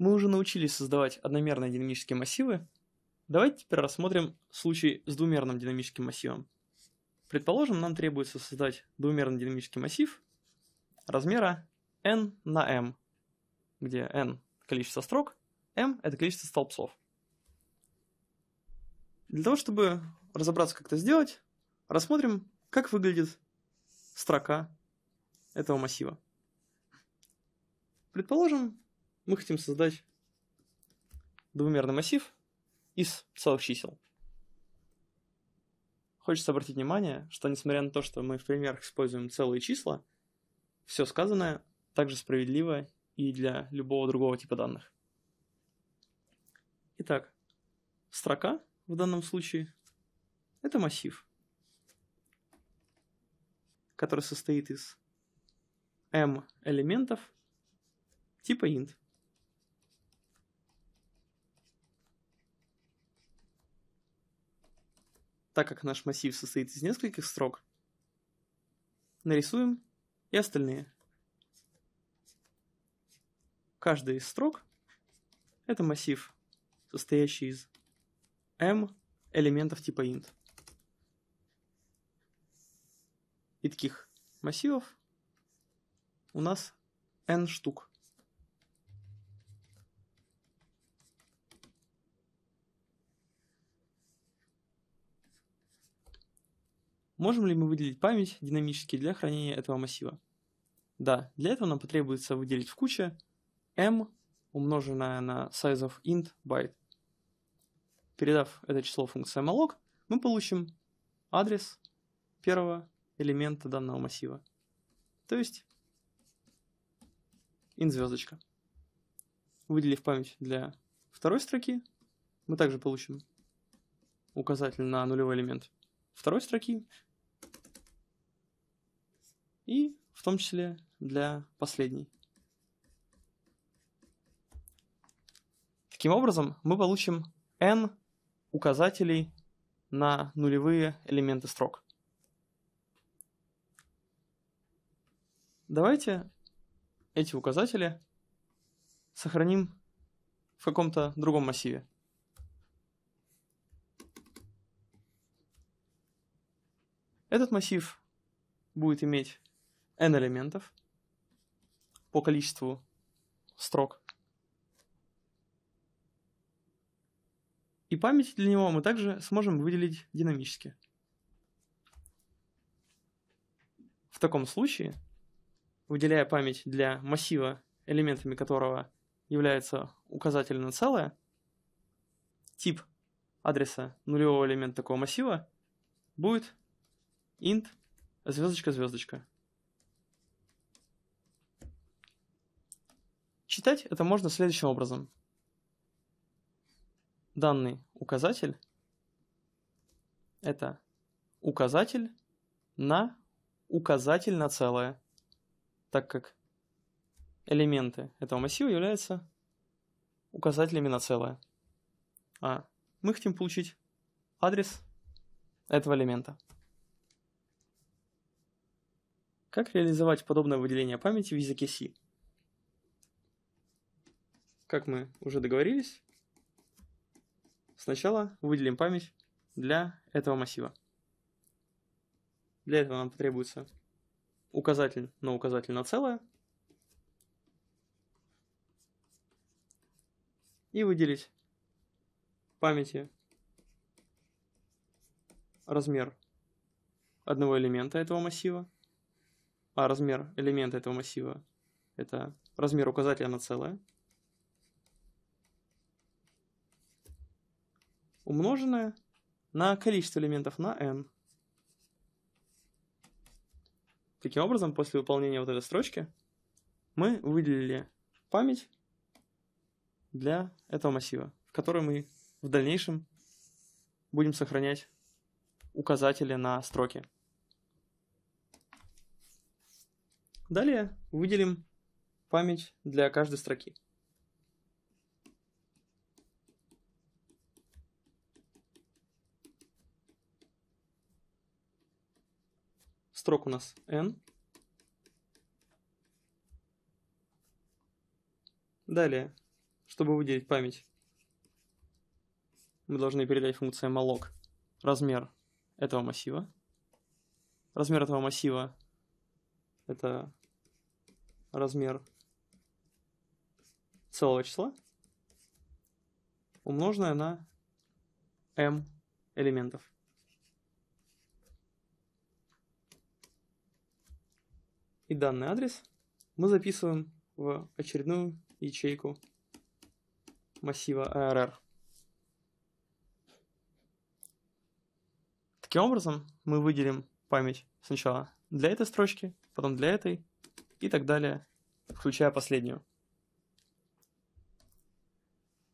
Мы уже научились создавать одномерные динамические массивы. Давайте теперь рассмотрим случай с двумерным динамическим массивом. Предположим, нам требуется создать двумерный динамический массив размера n на m, где n – количество строк, m – это количество столбцов. Для того, чтобы разобраться, как это сделать, рассмотрим, как выглядит строка этого массива. Предположим, мы хотим создать двумерный массив из целых чисел. Хочется обратить внимание, что несмотря на то, что мы в примерах используем целые числа, все сказанное также справедливо и для любого другого типа данных. Итак, строка в данном случае – это массив, который состоит из m элементов типа int. так как наш массив состоит из нескольких строк, нарисуем и остальные. Каждая из строк – это массив, состоящий из m элементов типа int. И таких массивов у нас n штук. Можем ли мы выделить память динамически для хранения этого массива? Да, для этого нам потребуется выделить в куче m, умноженное на size of int byte. Передав это число функции malloc, мы получим адрес первого элемента данного массива. То есть int звездочка. Выделив память для второй строки, мы также получим указатель на нулевой элемент второй строки и в том числе для последней. Таким образом, мы получим n указателей на нулевые элементы строк. Давайте эти указатели сохраним в каком-то другом массиве. Этот массив будет иметь n элементов по количеству строк. И память для него мы также сможем выделить динамически. В таком случае, выделяя память для массива, элементами которого является указатель на целое, тип адреса нулевого элемента такого массива будет int звездочка-звездочка. Читать это можно следующим образом. Данный указатель – это указатель на указатель на целое, так как элементы этого массива являются указателями на целое. А мы хотим получить адрес этого элемента. Как реализовать подобное выделение памяти в языке C? как мы уже договорились, сначала выделим память для этого массива. Для этого нам потребуется указатель на указатель на целое. И выделить памяти размер одного элемента этого массива, а размер элемента этого массива это размер указателя на целое. умноженное на количество элементов на n. Таким образом, после выполнения вот этой строчки мы выделили память для этого массива, в которой мы в дальнейшем будем сохранять указатели на строки. Далее выделим память для каждой строки. Строк у нас n. Далее, чтобы выделить память, мы должны передать функции malloc размер этого массива. Размер этого массива это размер целого числа, умноженное на m элементов. и данный адрес мы записываем в очередную ячейку массива ARR. Таким образом, мы выделим память сначала для этой строчки, потом для этой и так далее, включая последнюю.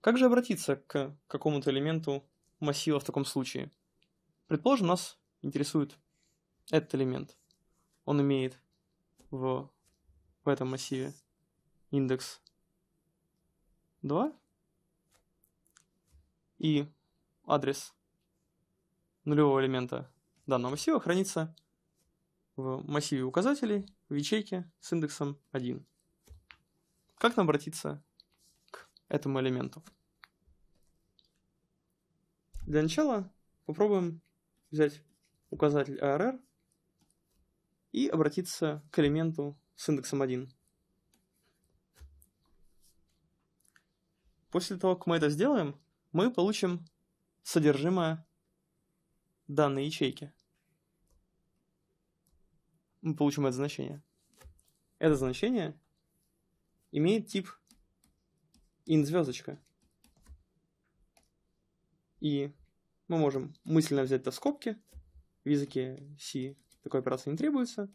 Как же обратиться к какому-то элементу массива в таком случае? Предположим, нас интересует этот элемент. Он имеет в, в этом массиве? Индекс 2 и адрес нулевого элемента данного массива хранится в массиве указателей в ячейке с индексом 1. Как нам обратиться к этому элементу? Для начала попробуем взять указатель ARR и обратиться к элементу с индексом 1. После того, как мы это сделаем, мы получим содержимое данной ячейки. Мы получим это значение. Это значение имеет тип int звездочка. И мы можем мысленно взять это в скобки в языке C такой операции не требуется.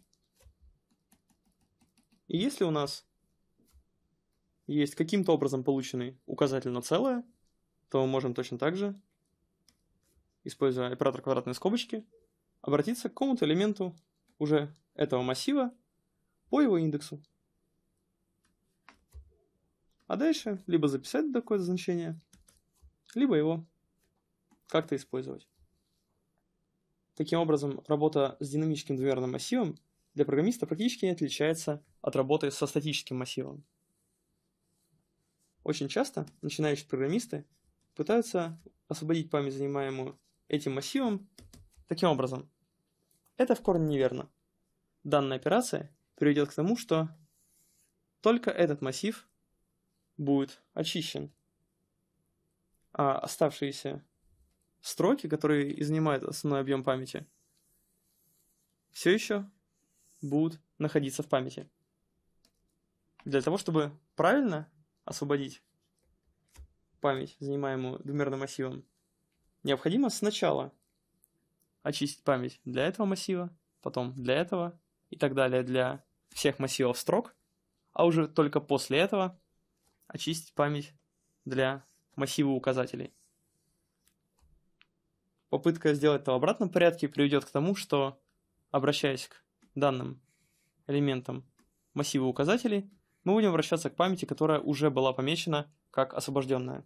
И если у нас есть каким-то образом полученный указатель на целое, то мы можем точно так же, используя оператор квадратной скобочки, обратиться к какому-то элементу уже этого массива по его индексу. А дальше либо записать такое значение, либо его как-то использовать. Таким образом, работа с динамическим двумерным массивом для программиста практически не отличается от работы со статическим массивом. Очень часто начинающие программисты пытаются освободить память, занимаемую этим массивом, таким образом. Это в корне неверно. Данная операция приведет к тому, что только этот массив будет очищен, а оставшиеся строки, которые занимают основной объем памяти, все еще будут находиться в памяти. Для того, чтобы правильно освободить память, занимаемую двумерным массивом, необходимо сначала очистить память для этого массива, потом для этого и так далее для всех массивов строк, а уже только после этого очистить память для массива указателей попытка сделать это в обратном порядке приведет к тому, что, обращаясь к данным элементам массива указателей, мы будем обращаться к памяти, которая уже была помечена как освобожденная.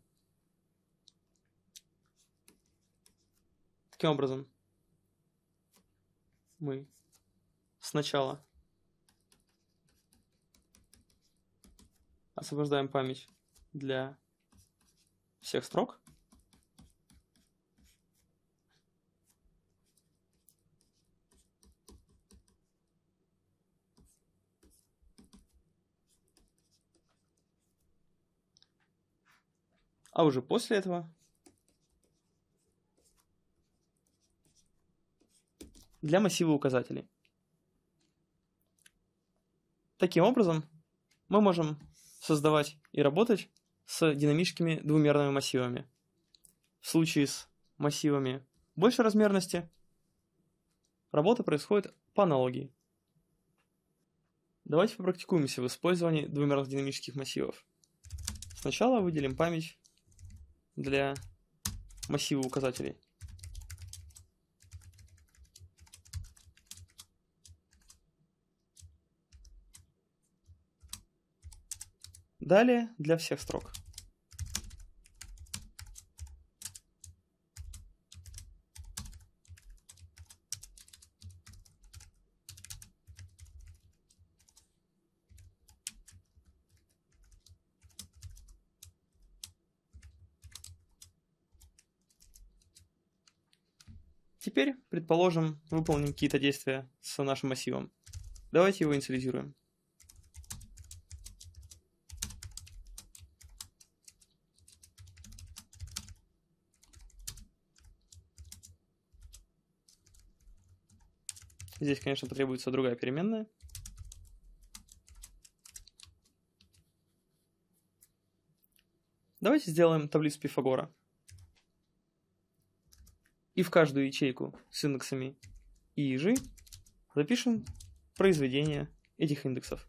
Таким образом, мы сначала освобождаем память для всех строк, А уже после этого для массива указателей. Таким образом, мы можем создавать и работать с динамическими двумерными массивами. В случае с массивами большей размерности работа происходит по аналогии. Давайте попрактикуемся в использовании двумерных динамических массивов. Сначала выделим память для массива указателей. Далее для всех строк. Теперь, предположим, выполним какие-то действия с нашим массивом. Давайте его инициализируем. Здесь, конечно, потребуется другая переменная. Давайте сделаем таблицу Пифагора и в каждую ячейку с индексами и и g запишем произведение этих индексов.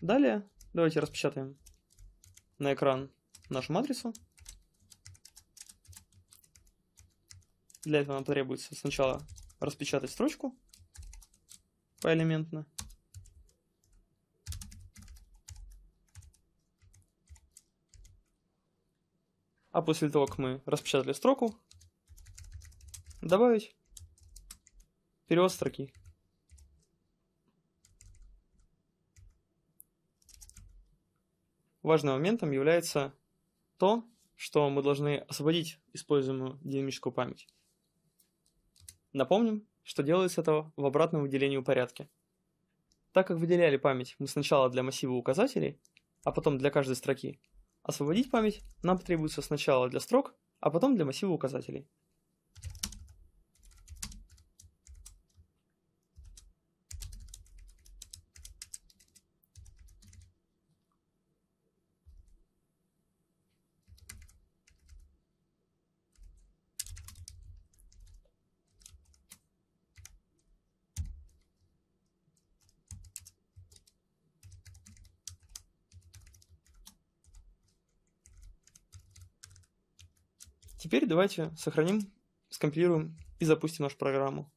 Далее давайте распечатаем на экран нашу матрицу. Для этого нам потребуется сначала распечатать строчку поэлементно, а после того, как мы распечатали строку, добавить перевод строки. Важным моментом является то, что мы должны освободить используемую динамическую память. Напомним, что делается это в обратном выделении порядке. Так как выделяли память мы сначала для массива указателей, а потом для каждой строки, Освободить память нам потребуется сначала для строк, а потом для массива указателей. Теперь давайте сохраним, скомпилируем и запустим нашу программу.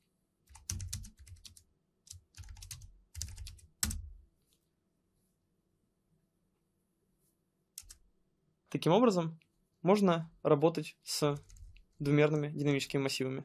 Таким образом, можно работать с двумерными динамическими массивами.